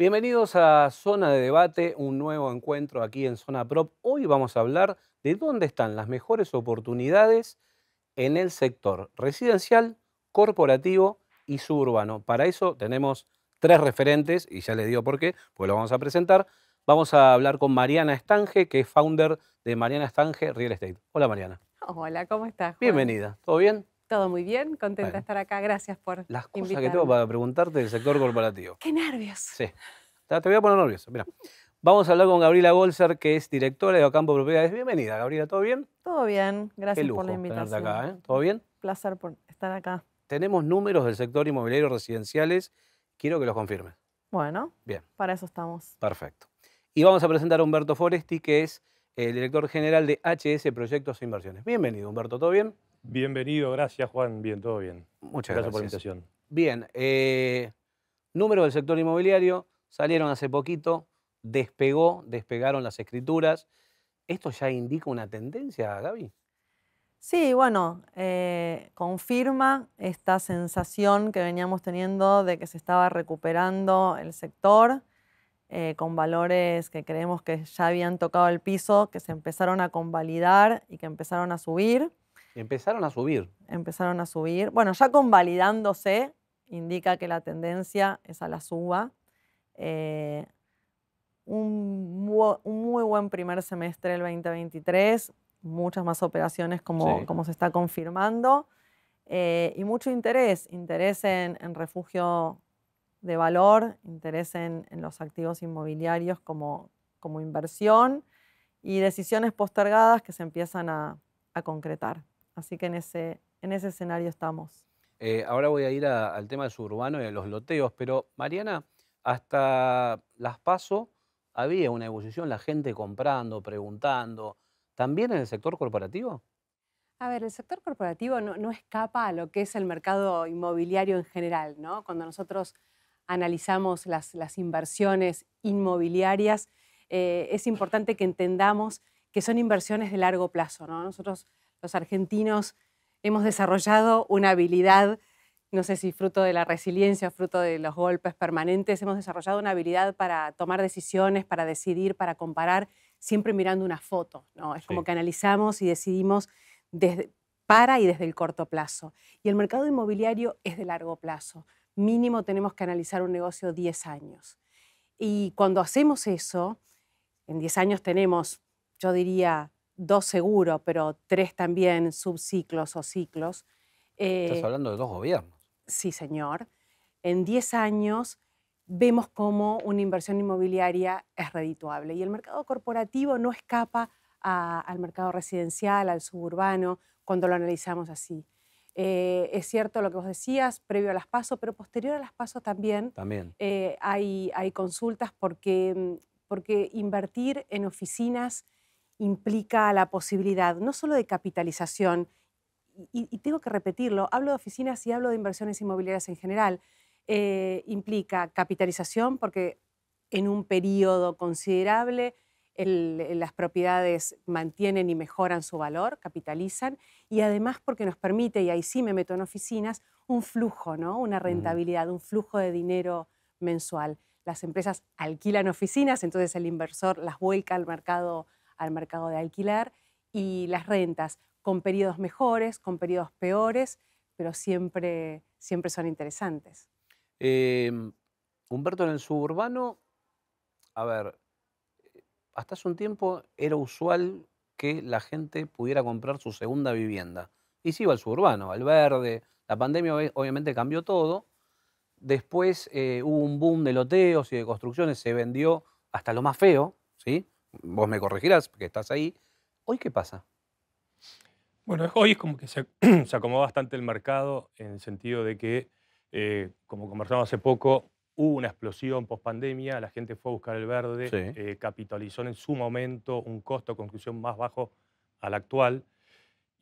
Bienvenidos a Zona de Debate, un nuevo encuentro aquí en Zona Prop. Hoy vamos a hablar de dónde están las mejores oportunidades en el sector residencial, corporativo y suburbano. Para eso tenemos tres referentes, y ya les digo por qué, pues lo vamos a presentar. Vamos a hablar con Mariana Estange, que es founder de Mariana Estange Real Estate. Hola Mariana. Hola, ¿cómo estás? Bienvenida, ¿todo bien? Todo muy bien, contenta de estar acá. Gracias por. Las cosas que tengo para preguntarte del sector corporativo. ¡Qué nervios! Sí. Te voy a poner nervioso. Mira. Vamos a hablar con Gabriela Golzer, que es directora de Ocampo Propiedades. Bienvenida, Gabriela, ¿todo bien? Todo bien, gracias por la invitación. Acá, ¿eh? ¿Todo bien? Un placer por estar acá. Tenemos números del sector inmobiliario residenciales, quiero que los confirmes. Bueno, bien. para eso estamos. Perfecto. Y vamos a presentar a Humberto Foresti, que es el director general de HS Proyectos e Inversiones. Bienvenido, Humberto, ¿todo bien? Bienvenido, gracias Juan. Bien, todo bien. Muchas gracias. por la invitación. Bien, eh, número del sector inmobiliario, salieron hace poquito, despegó, despegaron las escrituras. ¿Esto ya indica una tendencia, Gaby? Sí, bueno, eh, confirma esta sensación que veníamos teniendo de que se estaba recuperando el sector. Eh, con valores que creemos que ya habían tocado el piso, que se empezaron a convalidar y que empezaron a subir. Empezaron a subir. Empezaron a subir. Bueno, ya convalidándose, indica que la tendencia es a la suba. Eh, un, muy buen primer semestre del 2023, muchas más operaciones como, se está confirmando. Eh, y mucho interés, interés en, refugio de valor, interés en, los activos inmobiliarios como, inversión y decisiones postergadas que se empiezan a concretar. Así que en ese, en ese escenario estamos. Eh, ahora voy a ir al tema del suburbano y de los loteos, pero Mariana, hasta las paso había una evolución, la gente comprando, preguntando, ¿también en el sector corporativo? A ver, el sector corporativo no, escapa a lo que es el mercado inmobiliario en general, ¿no? Cuando nosotros analizamos las, inversiones inmobiliarias, eh, es importante que entendamos que son inversiones de largo plazo, ¿no? Nosotros los argentinos hemos desarrollado una habilidad, no sé si fruto de la resiliencia, fruto de los golpes permanentes, hemos desarrollado una habilidad para tomar decisiones, para decidir, para comparar, siempre mirando una foto. Es como que analizamos y decidimos desde, para y desde el corto plazo. Y el mercado inmobiliario es de largo plazo. Mínimo tenemos que analizar un negocio 10 años. Y cuando hacemos eso, en 10 años tenemos, yo diría, dos seguro, pero tres también subciclos o ciclos. Estás eh, hablando de dos gobiernos. Sí, señor. En 10 años vemos cómo una inversión inmobiliaria es redituable y el mercado corporativo no escapa al mercado residencial, al suburbano, cuando lo analizamos así. Eh, es cierto lo que vos decías, previo a las pasos, pero posterior a las pasos también, también. Eh, hay, hay, consultas porque, porque invertir en oficinas implica la posibilidad no solo de capitalización, y, tengo que repetirlo, hablo de oficinas y hablo de inversiones inmobiliarias en general, eh, implica capitalización porque en un periodo considerable las propiedades mantienen y mejoran su valor, capitalizan, y además porque nos permite, y ahí sí me meto en oficinas, un flujo, ¿no? una rentabilidad, un flujo de dinero mensual. Las empresas alquilan oficinas, entonces el inversor las vuelca al mercado al mercado de alquiler y las rentas, con periodos mejores, con periodos peores, pero siempre, siempre son interesantes. Em, Humberto, en el suburbano, a ver, eh, hasta hace un tiempo era usual que la gente pudiera comprar su segunda vivienda. Y sí, iba al suburbano, al verde. La pandemia obviamente cambió todo. Después eh, hubo un boom de loteos y de construcciones, se vendió hasta lo más feo, ¿sí? vos me corregirás, porque estás ahí. ¿Hoy qué pasa? Bueno, hoy es como que se, se acomodó bastante el mercado en el sentido de que, eh, como conversamos hace poco, hubo una explosión post pandemia, la gente fue a buscar el verde, eh, capitalizó en su momento un costo de construcción más bajo al actual.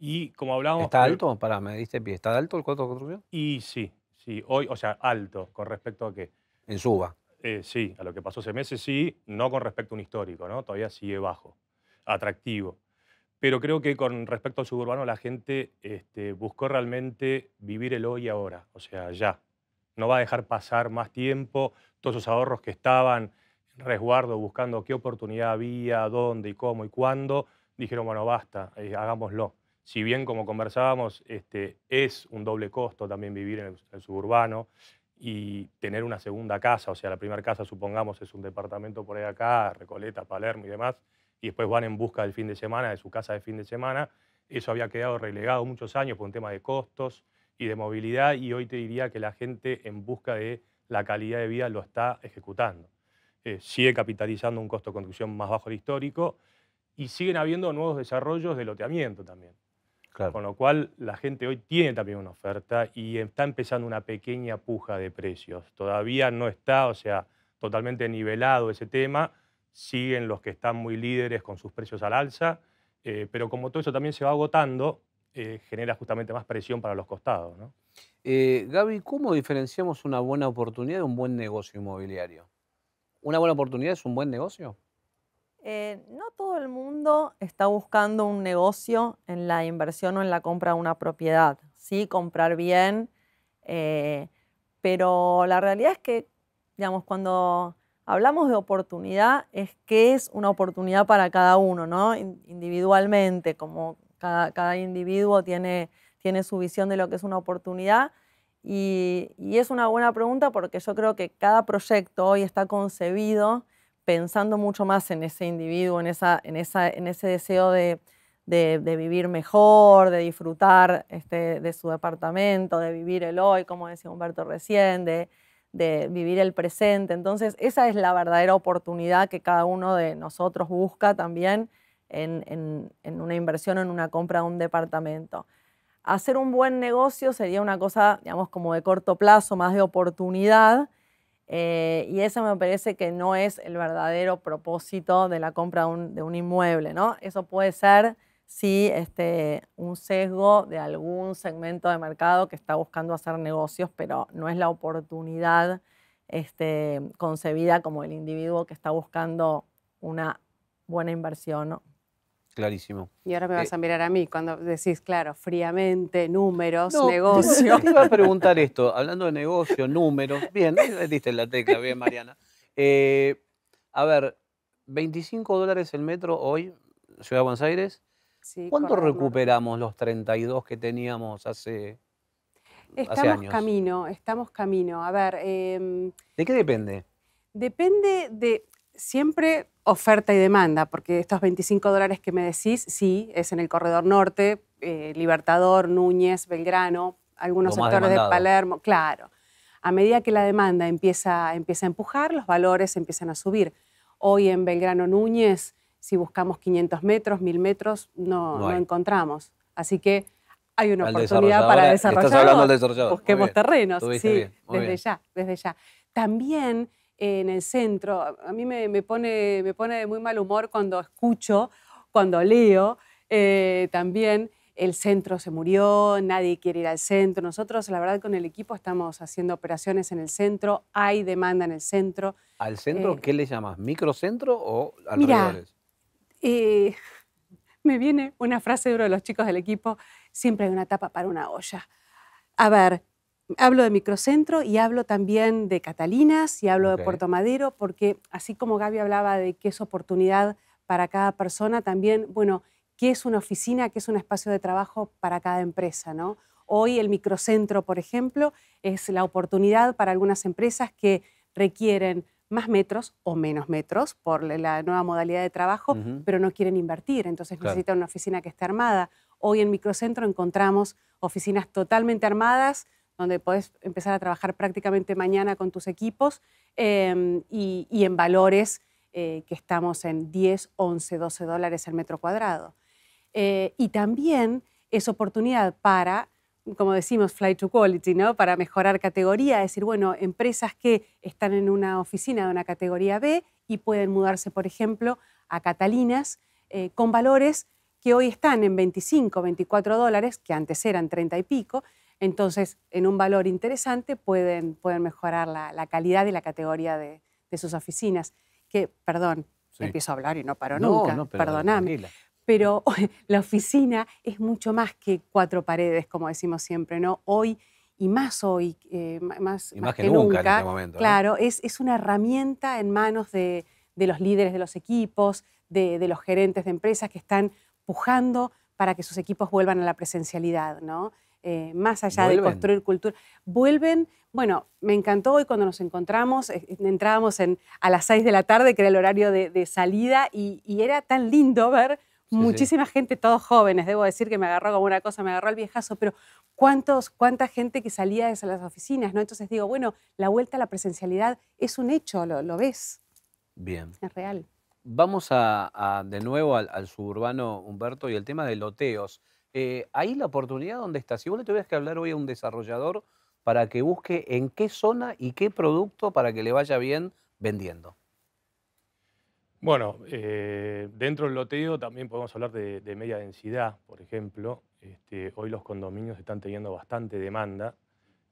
Y como hablábamos. ¿Está alto? Pará, me diste pie. ¿Está alto el costo de construcción? Y sí, sí. Hoy, o sea, alto con respecto a qué. En suba. Eh, sí, a lo que pasó hace meses sí, no con respecto a un histórico, ¿no? Todavía sigue bajo, atractivo. Pero creo que con respecto al suburbano la gente este, buscó realmente vivir el hoy y ahora, o sea, ya. No va a dejar pasar más tiempo, todos esos ahorros que estaban en resguardo, buscando qué oportunidad había, dónde y cómo y cuándo, dijeron, bueno, basta, eh, hagámoslo. Si bien, como conversábamos, este, es un doble costo también vivir en el suburbano, y tener una segunda casa, o sea, la primera casa, supongamos, es un departamento por ahí acá, Recoleta, Palermo y demás, y después van en busca del fin de semana, de su casa de fin de semana, eso había quedado relegado muchos años por un tema de costos y de movilidad, y hoy te diría que la gente en busca de la calidad de vida lo está ejecutando. Eh, sigue capitalizando un costo de construcción más bajo del histórico y siguen habiendo nuevos desarrollos de loteamiento también. Con lo cual, la gente hoy tiene también una oferta y está empezando una pequeña puja de precios. Todavía no está, o sea, totalmente nivelado ese tema. Siguen los que están muy líderes con sus precios al alza, eh, pero como todo eso también se va agotando, eh, genera justamente más presión para los costados. Eh, Gaby, ¿cómo diferenciamos una buena oportunidad de un buen negocio inmobiliario? ¿Una buena oportunidad es un buen negocio? Eh, no todo el mundo está buscando un negocio en la inversión o en la compra de una propiedad, ¿sí? Comprar bien, eh, pero la realidad es que, cuando hablamos de oportunidad, es que es una oportunidad para cada uno, ¿no? Individualmente, como cada, individuo tiene, su visión de lo que es una oportunidad. y es una buena pregunta porque yo creo que cada proyecto hoy está concebido pensando mucho más en ese individuo, en, ese deseo de, vivir mejor, de disfrutar este, de su departamento, de vivir el hoy, como decía Humberto recién, de, vivir el presente. Entonces, esa es la verdadera oportunidad que cada uno de nosotros busca también en, en una inversión en una compra de un departamento. Hacer un buen negocio sería una cosa, digamos, como de corto plazo, más de oportunidad eh, y eso me parece que no es el verdadero propósito de la compra de un, inmueble, ¿no? Eso puede ser, sí, este, un sesgo de algún segmento de mercado que está buscando hacer negocios, pero no es la oportunidad este, concebida como el individuo que está buscando una buena inversión Clarísimo. Y ahora me vas eh, a mirar a mí cuando decís, claro, fríamente, números, no, negocio. Te iba a preguntar esto, hablando de negocio, números. Bien, diste la tecla, bien, Mariana. Eh, a ver, 25 dólares el metro hoy, Ciudad de Buenos Aires. Sí, ¿Cuánto recuperamos los 32 que teníamos hace, estamos años? camino, estamos camino. A ver. Em, ¿De qué depende? Depende de siempre oferta y demanda, porque estos 25 dólares que me decís, sí, es en el corredor norte, eh, Libertador, Núñez, Belgrano, algunos sectores de Palermo, claro. A medida que la demanda empieza, a empujar, los valores empiezan a subir. Hoy en Belgrano Núñez, si buscamos 500 metros, 1000 metros, no, encontramos. Así que hay una oportunidad para desarrollar. Eh, estás hablando del desarrollador. Busquemos terrenos, sí, desde ya, desde ya. También en el centro. A mí me, pone, me pone de muy mal humor cuando escucho, cuando leo eh, también el centro se murió, nadie quiere ir al centro. Nosotros, la verdad, con el equipo estamos haciendo operaciones en el centro, hay demanda en el centro. ¿Al centro eh, qué le llamas? ¿Microcentro o alrededores? Eh, me viene una frase de uno de los chicos del equipo, siempre hay una tapa para una olla. A ver, hablo de microcentro y hablo también de Catalinas y hablo de Puerto Madero, porque así como Gaby hablaba de qué es oportunidad para cada persona, también, bueno, qué es una oficina, qué es un espacio de trabajo para cada empresa, ¿no? Hoy el microcentro, por ejemplo, es la oportunidad para algunas empresas que requieren más metros o menos metros por la nueva modalidad de trabajo, pero no quieren invertir, entonces necesitan una oficina que esté armada. Hoy en Microcentro encontramos oficinas totalmente armadas, donde podés empezar a trabajar prácticamente mañana con tus equipos em, y, en valores eh, que estamos en 10, 11, 12 dólares el metro cuadrado. Eh, y también es oportunidad para, como decimos, fly to quality, para mejorar categoría, es decir, bueno, empresas que están en una oficina de una categoría B y pueden mudarse, por ejemplo, a Catalinas eh, con valores que hoy están en 25, 24 dólares, que antes eran 30 y pico, entonces, en un valor interesante pueden, mejorar la, calidad y la categoría de, sus oficinas. Que, perdón, empiezo a hablar y no paro nunca, perdóname. pero, Pero la oficina es mucho más que cuatro paredes, como decimos siempre, ¿no? Hoy y más hoy, eh, más, que, nunca, en este momento. Claro, es, una herramienta en manos de, los líderes de los equipos, de, de, los gerentes de empresas que están pujando para que sus equipos vuelvan a la presencialidad, ¿no? Eh, más allá de construir cultura. Vuelven, bueno, me encantó hoy cuando nos encontramos, eh, eh, entrábamos a las 6 de la tarde, que era el horario de, salida, y, era tan lindo ver muchísima gente, todos jóvenes, debo decir que me agarró como una cosa, me agarró el viejazo, pero cuántos, cuánta gente que salía de las oficinas, ¿no? Entonces digo, bueno, la vuelta a la presencialidad es un hecho, lo, ves. Bien. Es real. Vamos a, de nuevo al, al, suburbano Humberto y el tema de loteos. Eh, ahí la oportunidad donde está. Si vos le tuvieras que hablar hoy a un desarrollador para que busque en qué zona y qué producto para que le vaya bien vendiendo. Bueno, eh, dentro del loteo también podemos hablar de, media densidad, por ejemplo. Este, hoy los condominios están teniendo bastante demanda.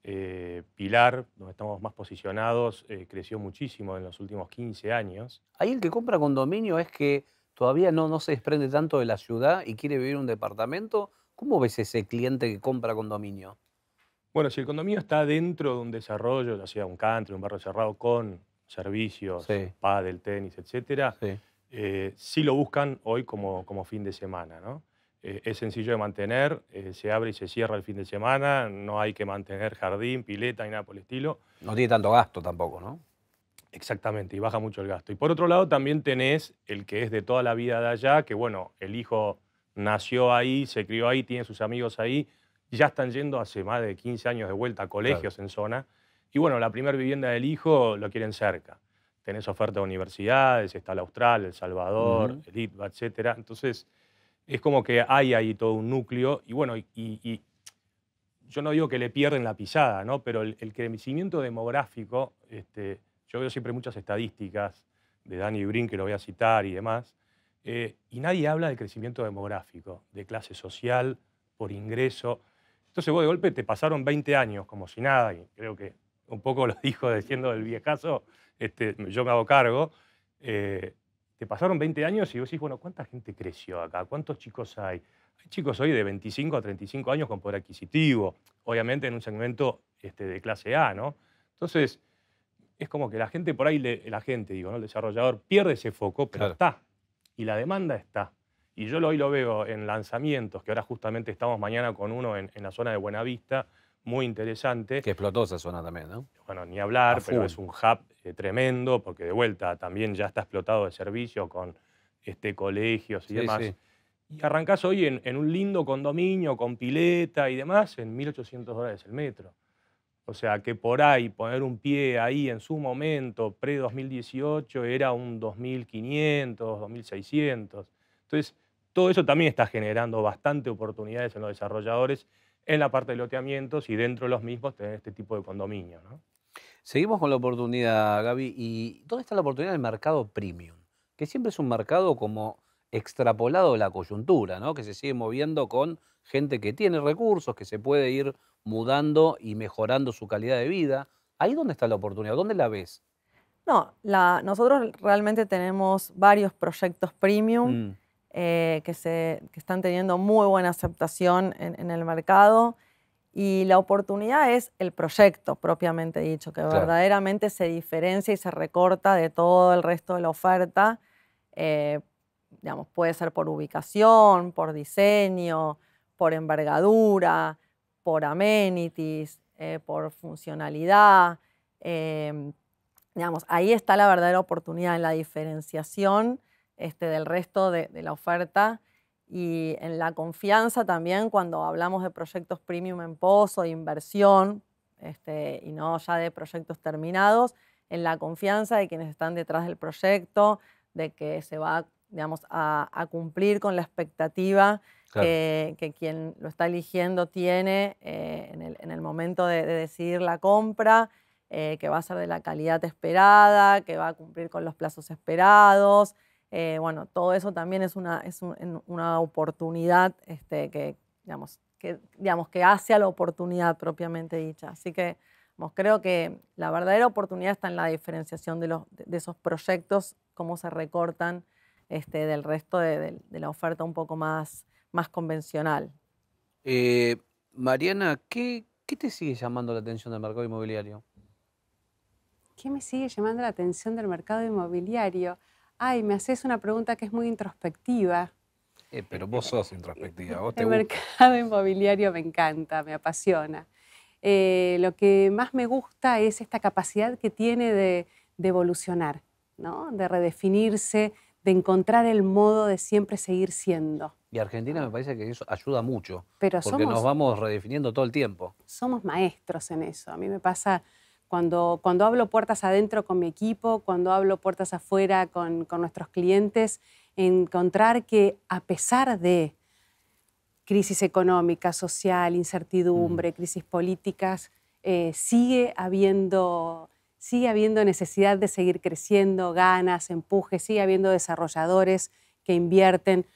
Eh, Pilar, donde estamos más posicionados, creció muchísimo en los últimos 15 años. Ahí el que compra condominio es que todavía no, no se desprende tanto de la ciudad y quiere vivir en un departamento. ¿Cómo ves ese cliente que compra condominio? Bueno, si el condominio está dentro de un desarrollo, ya sea un country, un barrio cerrado, con servicios, padel, tenis, etc., eh, sí. lo buscan hoy como, como fin de semana. Eh, es sencillo de mantener, eh, se abre y se cierra el fin de semana, no hay que mantener jardín, pileta y nada por el estilo. No tiene tanto gasto tampoco, ¿no? Exactamente, y baja mucho el gasto. Y por otro lado también tenés el que es de toda la vida de allá, que bueno, el hijo nació ahí, se crió ahí, tiene sus amigos ahí, ya están yendo hace más de 15 años de vuelta a colegios en zona. Y bueno, la primera vivienda del hijo lo quieren cerca. Tenés oferta de universidades, está la Austral, El Salvador, el ITVA, etc. Entonces, es como que hay ahí todo un núcleo. Y bueno, y, yo no digo que le pierden la pisada, ¿no? Pero el, crecimiento demográfico este, yo veo siempre muchas estadísticas de Danny Brin, que lo voy a citar y demás, eh, y nadie habla del crecimiento demográfico, de clase social, por ingreso. Entonces vos de golpe te pasaron 20 años como si nada, y creo que un poco lo dijo diciendo del viejazo, este, yo me hago cargo. Eh, te pasaron 20 años y vos decís, bueno, ¿cuánta gente creció acá? ¿Cuántos chicos hay? Hay chicos hoy de 25 a 35 años con poder adquisitivo, obviamente en un segmento este, de clase A, ¿no? Entonces, es como que la gente por ahí, le, la gente, digo, ¿no? el desarrollador pierde ese foco, pero está. Y la demanda está. Y yo hoy lo veo en lanzamientos, que ahora justamente estamos mañana con uno en, la zona de Buenavista, muy interesante. Que explotó esa zona también, ¿no? Bueno, ni hablar, pero es un hub eh, tremendo, porque de vuelta también ya está explotado de servicio con este, colegios y demás. Y arrancás hoy en, un lindo condominio con pileta y demás en 1.800 dólares el metro. O sea, que por ahí poner un pie ahí en su momento, pre-2018, era un 2.500, 2.600. Entonces, todo eso también está generando bastante oportunidades en los desarrolladores en la parte de loteamientos y dentro de los mismos tener este tipo de condominio. Seguimos con la oportunidad, Gaby. ¿Y dónde está la oportunidad del mercado premium? Que siempre es un mercado como extrapolado de la coyuntura, ¿no? que se sigue moviendo con gente que tiene recursos, que se puede ir mudando y mejorando su calidad de vida. ¿Ahí dónde está la oportunidad? ¿Dónde la ves? No, nosotros realmente tenemos varios proyectos premium mm. eh, que, se, están teniendo muy buena aceptación en, el mercado y la oportunidad es el proyecto propiamente dicho, que verdaderamente se diferencia y se recorta de todo el resto de la oferta. Eh, digamos, puede ser por ubicación, por diseño, por envergadura, por amenities, eh, por funcionalidad. Em, digamos, ahí está la verdadera oportunidad en la diferenciación este, del resto de, la oferta y en la confianza también cuando hablamos de proyectos premium en pozo, de inversión este, y no ya de proyectos terminados, en la confianza de quienes están detrás del proyecto, de que se va digamos, a, cumplir con la expectativa que, quien lo está eligiendo tiene eh, en, el, en, el, momento de, decidir la compra, eh, que va a ser de la calidad esperada, que va a cumplir con los plazos esperados. Eh, bueno, todo eso también es una, es una oportunidad este, que, digamos, que, digamos, que hace a la oportunidad propiamente dicha. Así que creo que la verdadera oportunidad está en la diferenciación de, los, de esos proyectos, cómo se recortan este, del resto de, la oferta un poco más, más convencional. Eh, Mariana, ¿qué, te sigue llamando la atención del mercado inmobiliario? ¿Qué me sigue llamando la atención del mercado inmobiliario? Ay, me haces una pregunta que es muy introspectiva. Eh, pero vos sos introspectiva, vos te El mercado inmobiliario me encanta, me apasiona. Eh, lo que más me gusta es esta capacidad que tiene de, evolucionar, de redefinirse, de encontrar el modo de siempre seguir siendo. Y Argentina me parece que eso ayuda mucho, porque nos vamos redefiniendo todo el tiempo. Somos maestros en eso. A mí me pasa cuando, cuando hablo puertas adentro con mi equipo, cuando hablo puertas afuera con, nuestros clientes, encontrar que a pesar de crisis económica, social, incertidumbre, crisis políticas, eh, sigue habiendo sigue habiendo necesidad de seguir creciendo, ganas, empujes, sigue habiendo desarrolladores que invierten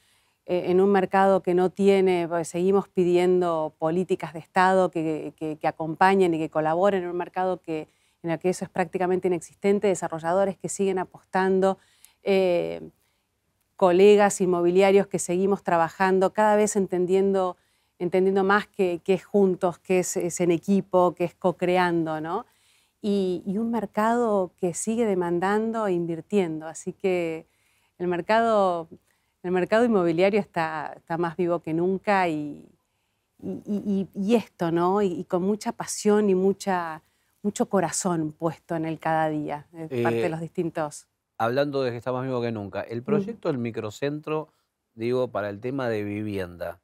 eh, en un mercado que no tiene, pues, seguimos pidiendo políticas de Estado que, acompañen y que colaboren en un mercado que, en el que eso es prácticamente inexistente, desarrolladores que siguen apostando, eh, colegas inmobiliarios que seguimos trabajando, cada vez entendiendo, entendiendo más que, es juntos, que es, en equipo, que es co-creando, ¿no? y, un mercado que sigue demandando e invirtiendo. Así que el mercado, el mercado inmobiliario está, más vivo que nunca y, esto, ¿no? Y, con mucha pasión y mucha, mucho corazón puesto en el cada día, parte de eh, los distintos. Hablando de que está más vivo que nunca, el proyecto del microcentro, digo, para el tema de vivienda,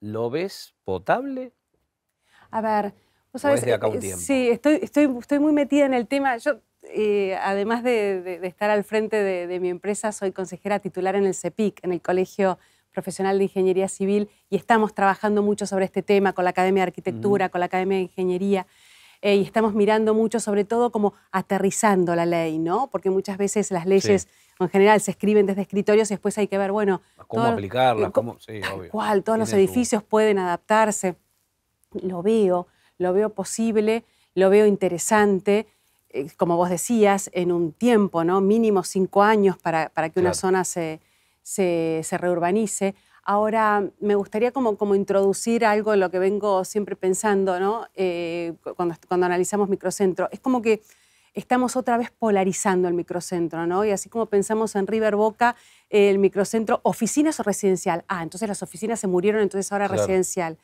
¿lo ves potable? A ver, Sí, estoy, muy metida en el tema. Yo, eh, además de, estar al frente de, mi empresa, soy consejera titular en el CEPIC, en el Colegio Profesional de Ingeniería Civil, y estamos trabajando mucho sobre este tema con la Academia de Arquitectura, con la Academia de Ingeniería. Eh, y estamos mirando mucho, sobre todo, como aterrizando la ley, ¿no? Porque muchas veces las leyes en general se escriben desde escritorios y después hay que ver, bueno, cómo aplicarlas, cual, todos los edificios pueden adaptarse. Lo veo, lo veo posible, lo veo interesante, eh, como vos decías, en un tiempo, ¿no? Mínimo cinco años para, que una zona se, reurbanice. Ahora, me gustaría como, como introducir algo en lo que vengo siempre pensando, eh, cuando, analizamos microcentro. Es como que estamos otra vez polarizando el microcentro, ¿no? Y así como pensamos en River Boca, el microcentro, oficinas o residencial. Ah, entonces las oficinas se murieron, entonces ahora residencial.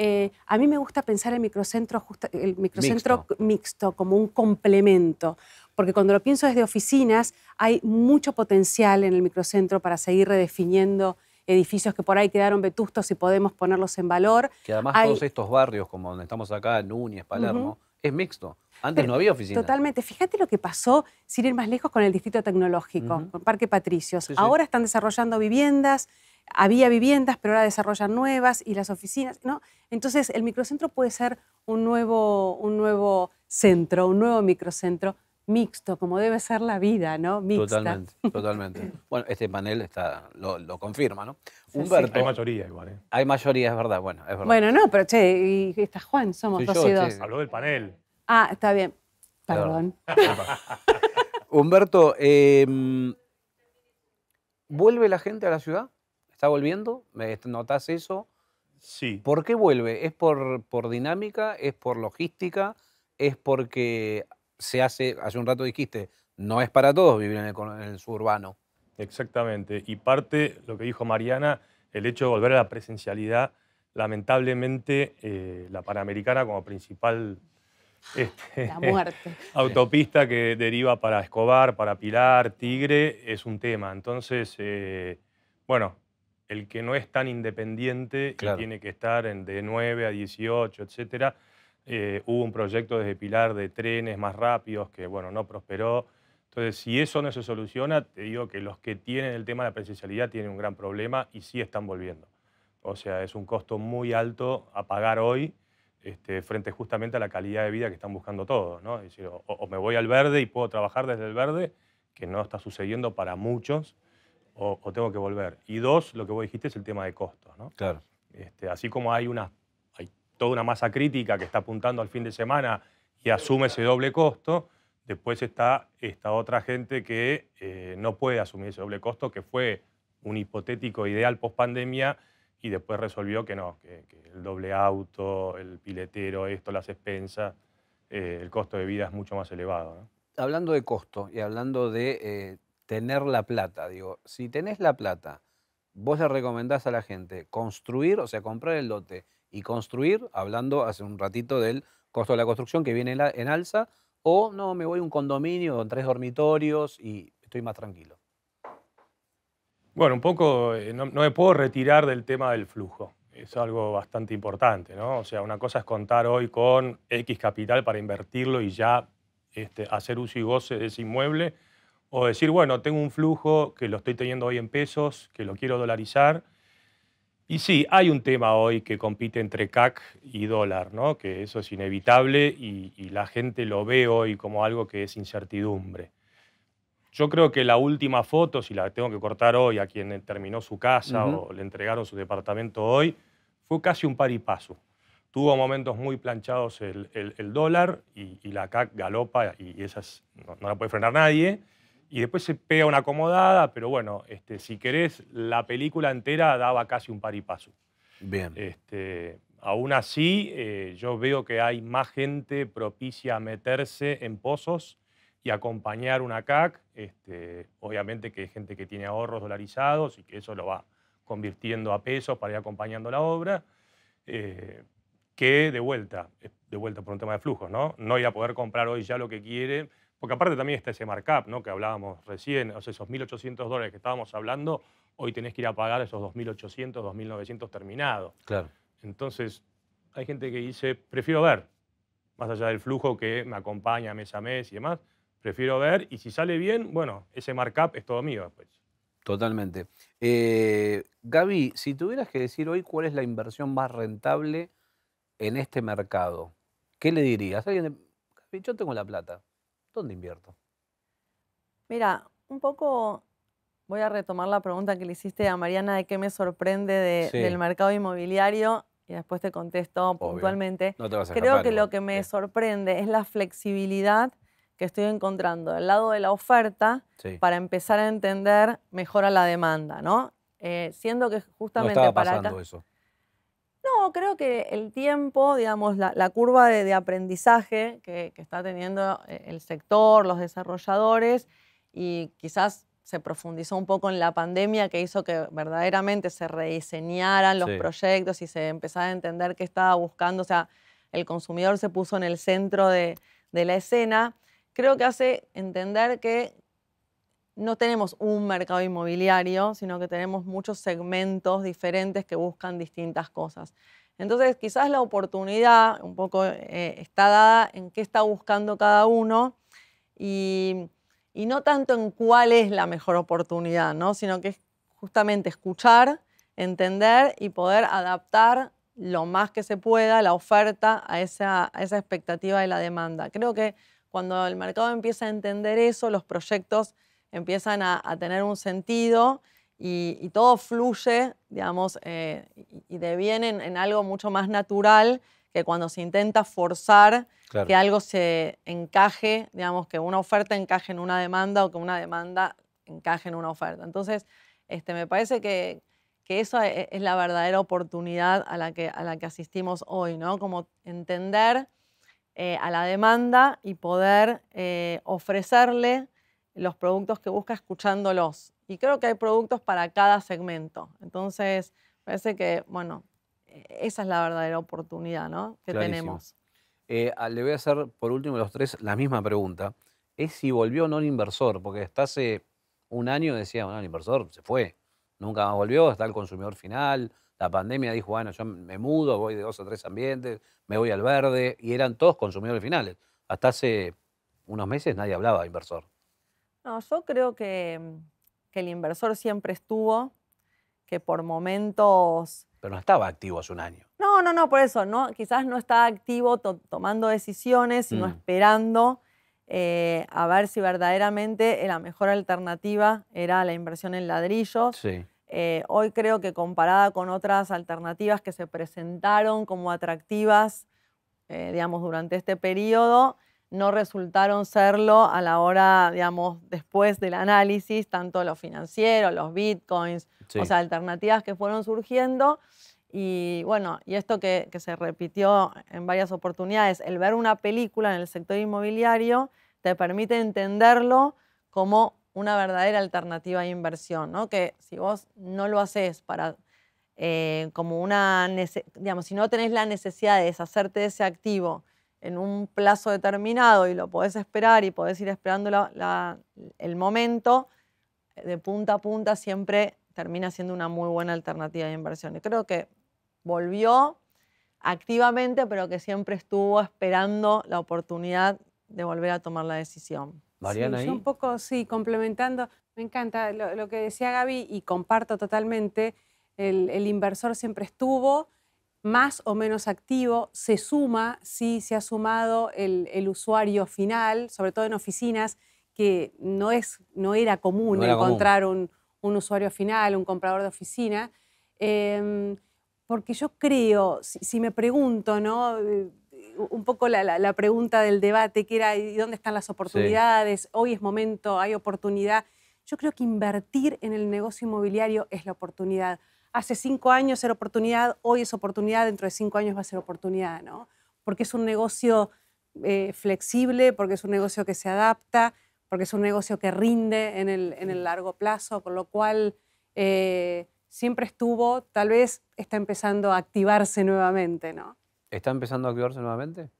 Eh, a mí me gusta pensar el microcentro, el microcentro mixto. como un complemento, porque cuando lo pienso desde oficinas hay mucho potencial en el microcentro para seguir redefiniendo edificios que por ahí quedaron vetustos y podemos ponerlos en valor. Que además todos estos barrios, como donde estamos acá, Núñez, Palermo, es mixto. Antes no había oficinas. Totalmente. Fíjate lo que pasó, sin ir más lejos, con el Distrito Tecnológico, con Parque Patricios. Ahora están desarrollando viviendas, había viviendas, pero ahora desarrollan nuevas y las oficinas, ¿no? Entonces, el microcentro puede ser un nuevo, un nuevo centro, un nuevo microcentro mixto, como debe ser la vida, ¿no? Mixta. Totalmente, totalmente. bueno, este panel está, lo, confirma, ¿no? Humberto. Hay mayoría igual, ¿eh? Hay mayoría, es verdad, bueno, es verdad. Bueno, no, pero che, y está Juan, somos dos y dos. Habló del panel. Ah, está bien. Perdón. Humberto, em, ¿vuelve la gente a la ciudad? ¿Está volviendo? ¿Me ¿Notás eso? Sí. ¿Por qué vuelve? ¿Es por, por dinámica? ¿Es por logística? ¿Es porque se hace, hace un rato dijiste, no es para todos vivir en el, suburbano? Exactamente. Y parte, lo que dijo Mariana, el hecho de volver a la presencialidad, lamentablemente eh, la Panamericana como principal este, autopista que deriva para Escobar, para Pilar, Tigre, es un tema. Entonces, eh, bueno, el que no es tan independiente y tiene que estar en de 9 a 18, etcétera. Eh, hubo un proyecto desde Pilar de trenes más rápidos que, bueno, no prosperó. Entonces, si eso no se soluciona, te digo que los que tienen el tema de la presencialidad tienen un gran problema y sí están volviendo. O sea, es un costo muy alto a pagar hoy este, frente justamente a la calidad de vida que están buscando todos. ¿no? decir, o me voy al verde y puedo trabajar desde el verde, que no está sucediendo para muchos, o, tengo que volver. Y dos, lo que vos dijiste es el tema de costos, ¿no? Claro. Este, así como hay, una, hay toda una masa crítica que está apuntando al fin de semana y asume ese doble costo, después está esta otra gente que eh, no puede asumir ese doble costo, que fue un hipotético ideal post pandemia y después resolvió que no, que, el doble auto, el piletero, esto, las expensas, eh, el costo de vida es mucho más elevado. Hablando de costo y hablando de eh, tener la plata. Digo, si tenés la plata, vos le recomendás a la gente construir, o sea, comprar el lote y construir, hablando hace un ratito del costo de la construcción que viene en alza, o no, me voy a un condominio con tres dormitorios y estoy más tranquilo. Bueno, un poco, eh, no, me puedo retirar del tema del flujo es algo bastante importante, ¿no? O sea, una cosa es contar hoy con X capital para invertirlo y ya este, hacer uso y goce de ese inmueble o decir, bueno, tengo un flujo que lo estoy teniendo hoy en pesos, que lo quiero dolarizar. Y sí, hay un tema hoy que compite entre CAC y dólar, ¿no? que eso es inevitable y, la gente lo ve hoy como algo que es incertidumbre. Yo creo que la última foto, si la tengo que cortar hoy a quien terminó su casa o le entregaron su departamento hoy, fue casi un par y paso. Tuvo momentos muy planchados el, dólar y, la CAC galopa y esas no, no la puede frenar nadie. Y después se pega una acomodada, pero bueno, este, si querés, la película entera daba casi un paripaso. Bien. Este, aún así, eh, yo veo que hay más gente propicia a meterse en pozos y acompañar una CAC. Este, obviamente que hay gente que tiene ahorros dolarizados y que eso lo va convirtiendo a pesos para ir acompañando la obra. Eh, que de vuelta, eh, de vuelta por un tema de flujos, ¿no? No ir a poder comprar hoy ya lo que quiere, porque aparte también está ese markup, ¿no? Que hablábamos recién, o esos 1.800 dólares que estábamos hablando, hoy tenés que ir a pagar esos 2.800, 2.900 terminados. Claro. Entonces, hay gente que dice, prefiero ver, más allá del flujo que me acompaña mes a mes y demás, prefiero ver, y si sale bien, bueno, ese markup es todo mío después. Totalmente. Eh, Gaby, si tuvieras que decir hoy cuál es la inversión más rentable en este mercado, ¿qué le dirías? Alguien, yo tengo la plata, ¿Dónde invierto? Mira, un poco voy a retomar la pregunta que le hiciste a Mariana de qué me sorprende del mercado inmobiliario y después te contesto puntualmente. Creo que lo que me sorprende es la flexibilidad que estoy encontrando al lado de la oferta para empezar a entender mejor a la demanda, ¿no? Eh, siendo que justamente para Eso creo que el tiempo, digamos, la, curva de, aprendizaje que, está teniendo eh, el sector, los desarrolladores, y quizás se profundizó un poco en la pandemia que hizo que verdaderamente se rediseñaran los proyectos y se empezara a entender qué estaba buscando. O sea, el consumidor se puso en el centro de la escena. Creo que hace entender que no tenemos un mercado inmobiliario, sino que tenemos muchos segmentos diferentes que buscan distintas cosas. Entonces, quizás la oportunidad un poco eh, está dada en qué está buscando cada uno y, no tanto en cuál es la mejor oportunidad, ¿no? sino que es justamente escuchar, entender y poder adaptar lo más que se pueda la oferta a esa, a esa expectativa de la demanda. Creo que cuando el mercado empieza a entender eso, los proyectos empiezan a, tener un sentido y, todo fluye, digamos, eh, y deviene en, algo mucho más natural que cuando se intenta forzar que algo se encaje, digamos, que una oferta encaje en una demanda o que una demanda encaje en una oferta. Entonces, este, me parece que, que eso e, es, la verdadera oportunidad a la que, a la que asistimos hoy, ¿no? Como entender eh, a la demanda y poder eh, ofrecerle los productos que busca escuchándolos. Y creo que hay productos para cada segmento. Entonces, parece que, bueno, e-, esa es la verdadera oportunidad ¿no? que tenemos. Eh, ah, le voy a hacer, por último, los tres la misma pregunta. Es si volvió o no el inversor, porque hasta hace un año decíamos, bueno, el inversor se fue, nunca más volvió, está el consumidor final, la pandemia dijo, bueno, yo me mudo, voy de dos a tres ambientes, me voy al verde, y eran todos consumidores finales. Hasta hace unos meses nadie hablaba de inversor. No, yo creo mm, que, el inversor siempre estuvo, que por momentos... Pero no estaba activo hace un año. No, no, no, por eso, no, quizás no estaba activo tomando decisiones, sino mm. esperando eh, a ver si verdaderamente la mejor alternativa era la inversión en ladrillos. Eh, hoy creo que comparada con otras alternativas que se presentaron como atractivas, eh, digamos, durante este periodo, no resultaron serlo a la hora, digamos, después del análisis, tanto los financieros, los bitcoins, o sea, alternativas que fueron surgiendo. Y bueno, y esto que, se repitió en varias oportunidades, el ver una película en el sector inmobiliario te permite entenderlo como una verdadera alternativa de inversión, ¿no? Que si vos no lo haces para eh, como una, digamos, si no tenés la necesidad de deshacerte de ese activo, en un plazo determinado y lo podés esperar y podés ir esperando el momento, de punta a punta siempre termina siendo una muy buena alternativa de inversión. Y creo que volvió activamente, pero que siempre estuvo esperando la oportunidad de volver a tomar la decisión. Mariana, sí, un poco, sí, complementando, me encanta lo, que decía Gaby y comparto totalmente, el inversor siempre estuvo, más o menos activo, se suma, si se ha sumado el, usuario final, sobre todo en oficinas, que no, era común encontrar Un, usuario final, un comprador de oficina, em, porque yo creo, si, me pregunto, ¿no? Eh, un poco la, pregunta del debate, que era, dónde están las oportunidades? Hoy es momento, hay oportunidad. Yo creo que invertir en el negocio inmobiliario es la oportunidad hace cinco años era oportunidad, hoy es oportunidad, dentro de cinco años va a ser oportunidad, ¿no? Porque es un negocio eh, flexible, porque es un negocio que se adapta, porque es un negocio que rinde en el, largo plazo, con lo cual eh, siempre estuvo, tal vez está empezando a activarse nuevamente, ¿no? ¿Está empezando a activarse nuevamente?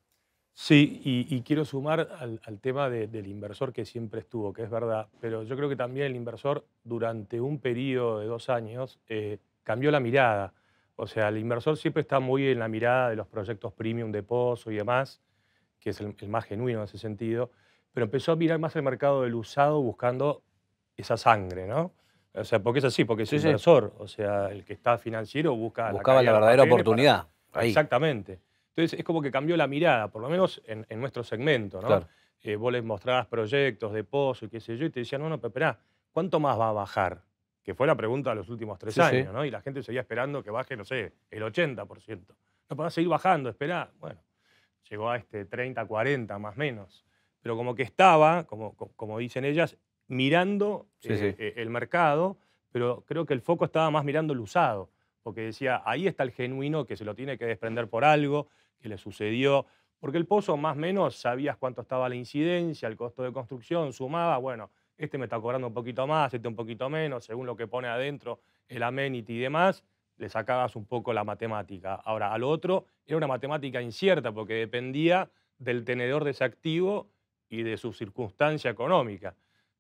Sí, y, quiero sumar al, tema del inversor que siempre estuvo, que es verdad, pero yo creo que también el inversor durante un periodo de dos años eh, cambió la mirada. O sea, el inversor siempre está muy en la mirada de los proyectos premium de Pozo y demás, que es el, más genuino en ese sentido, pero empezó a mirar más el mercado del usado buscando esa sangre, ¿no? O sea, porque es así, porque es inversor. O sea, el que está financiero busca. Buscaba la, verdadera oportunidad. Exactamente. Entonces es como que cambió la mirada, por lo menos en, nuestro segmento, ¿no? Eh, vos les mostrabas proyectos de pozo y qué sé yo, y te decían, no, no, pero ¿cuánto más va a bajar? que fue la pregunta de los últimos tres años, ¿no? Y la gente seguía esperando que baje, no sé, el 80%. No, podía seguir bajando, esperá. Bueno, llegó a este 30, 40 más menos. Pero como que estaba, como, como dicen ellas, mirando eh, el mercado, pero creo que el foco estaba más mirando el usado, porque decía, ahí está el genuino que se lo tiene que desprender por algo, que le sucedió. Porque el pozo más o menos sabías cuánto estaba la incidencia, el costo de construcción, sumaba, bueno, este me está cobrando un poquito más, este un poquito menos, según lo que pone adentro, el amenity y demás, le sacabas un poco la matemática. Ahora, al otro era una matemática incierta porque dependía del tenedor de ese activo y de su circunstancia económica.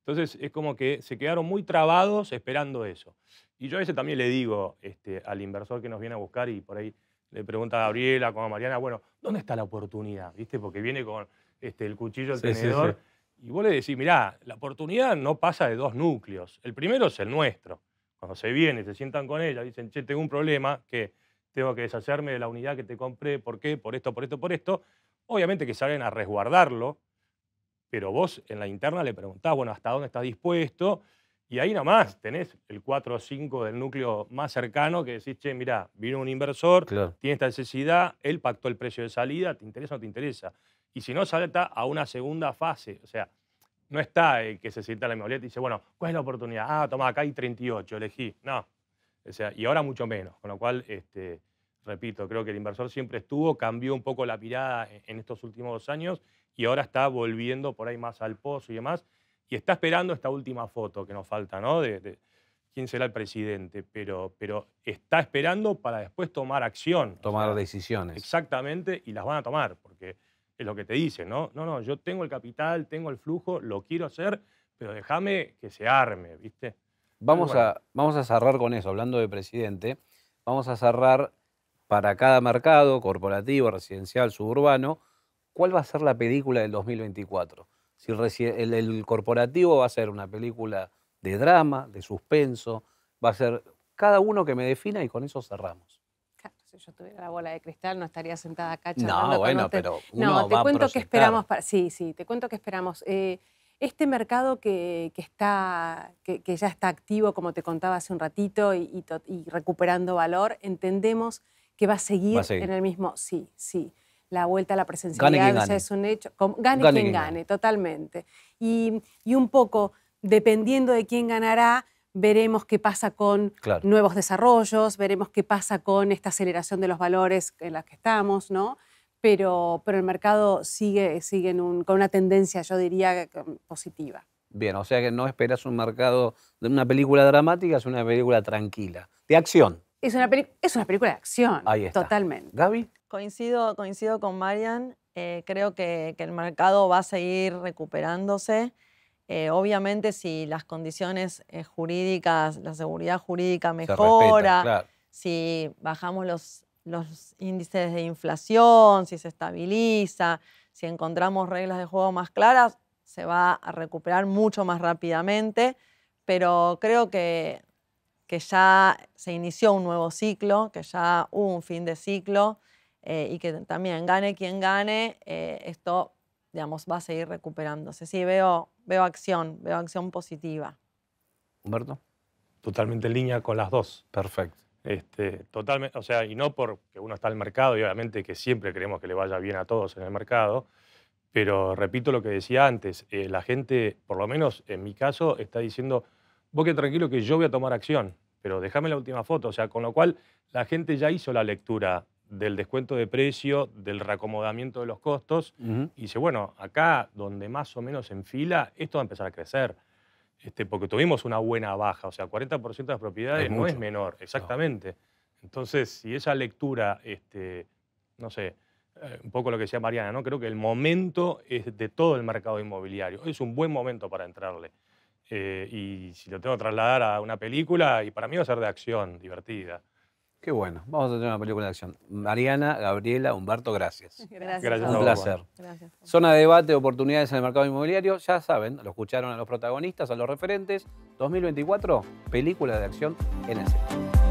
Entonces es como que se quedaron muy trabados esperando eso. Y yo a veces también le digo este, al inversor que nos viene a buscar y por ahí le pregunta a Gabriela, como a Mariana, bueno, ¿dónde está la oportunidad? ¿Viste? Porque viene con este, el cuchillo, el tenedor. Y vos le decís, mirá, la oportunidad no pasa de dos núcleos. El primero es el nuestro. Cuando se viene, se sientan con ella, dicen, che, tengo un problema, que tengo que deshacerme de la unidad que te compré, ¿por qué? Por esto, por esto, por esto. Obviamente que salen a resguardarlo, pero vos en la interna le preguntás, bueno, ¿hasta dónde estás dispuesto? Y ahí nomás tenés el 4 o 5 del núcleo más cercano que decís, che, mirá, vino un inversor, tiene esta necesidad, él pactó el precio de salida, ¿te interesa o no te interesa? y si no, salta a una segunda fase. O sea, no está el eh, que se sienta en la inmobiliaria y dice, bueno, ¿cuál es la oportunidad? Ah, toma, acá hay 38, elegí. No. O sea, y ahora mucho menos. Con lo cual, este, repito, creo que el inversor siempre estuvo, cambió un poco la pirada e-, en estos últimos dos años y ahora está volviendo por ahí más al pozo y demás. Y está esperando esta última foto que nos falta, ¿no? De, quién será el presidente, pero, pero está esperando para después tomar acción. Tomar decisiones. Exactamente, y las van a tomar, porque es lo que te dicen, ¿no? No, no, yo tengo el capital, tengo el flujo, lo quiero hacer, pero déjame que se arme, ¿viste? Vamos, a, vamos a cerrar con eso, hablando de presidente, vamos a cerrar para cada mercado, corporativo, residencial, suburbano, cuál va a ser la película del 2024. Si el, el corporativo va a ser una película de drama, de suspenso, va a ser cada uno que me defina y con eso cerramos si yo tuviera la bola de cristal no estaría sentada acá charlando. No, bueno, pero no, te cuento que esperamos para, sí, sí, te cuento que esperamos. Eh, este mercado que, está, que, ya está activo, como te contaba hace un ratito, y, recuperando valor, entendemos que va a, seguir en el mismo, sí, sí, la vuelta a la presencialidad es un hecho, gane, quien gane, totalmente. Y, y un poco, dependiendo de quién ganará, veremos qué pasa con nuevos desarrollos, veremos qué pasa con esta aceleración de los valores en la que estamos, ¿no? Pero, el mercado sigue, sigue con una tendencia, yo diría, mm, positiva. Bien, o sea que no esperas un mercado de una película dramática, es una película tranquila, de acción. Es una, película de acción, totalmente. Gaby. Coincido, con Marian, eh, creo que el mercado va a seguir recuperándose. Eh, obviamente, si las condiciones eh, jurídicas, la seguridad jurídica mejora, si bajamos los, los índices de inflación, si se estabiliza, si encontramos reglas de juego más claras, se va a recuperar mucho más rápidamente. Pero creo que, que ya se inició un nuevo ciclo, que ya hubo un fin de ciclo eh, y que también gane quien gane, esto digamos, va a seguir recuperándose. Sí, veo veo acción, veo acción positiva. Humberto. Totalmente en línea con las dos. Perfecto. Este, totalmente, o sea, y no porque uno está al mercado, y obviamente que siempre queremos que le vaya bien a todos en el mercado, pero repito lo que decía antes, eh, la gente, por lo menos en mi caso, está diciendo, vos que tranquilo que yo voy a tomar acción, pero déjame la última foto, o sea, con lo cual la gente ya hizo la lectura del descuento de precio, del reacomodamiento de los costos, y dice, bueno, acá donde más o menos en fila, esto va a empezar a crecer. Este, porque tuvimos una buena baja, o sea, 40% de las propiedades no es menor, exactamente. Entonces, si esa lectura, este, no sé, eh, un poco lo que decía Mariana, ¿no? creo que el momento es de todo el mercado inmobiliario, es un buen momento para entrarle. Eh, y si lo tengo que trasladar a una película, y para mí va a ser de acción, divertida. Qué bueno. Vamos a tener una película de acción. Mariana, Gabriela, Humberto, gracias. Gracias. Un placer. Zona de debate, oportunidades en el mercado inmobiliario. Ya saben, lo escucharon a los protagonistas, a los referentes. 2024, película de acción en el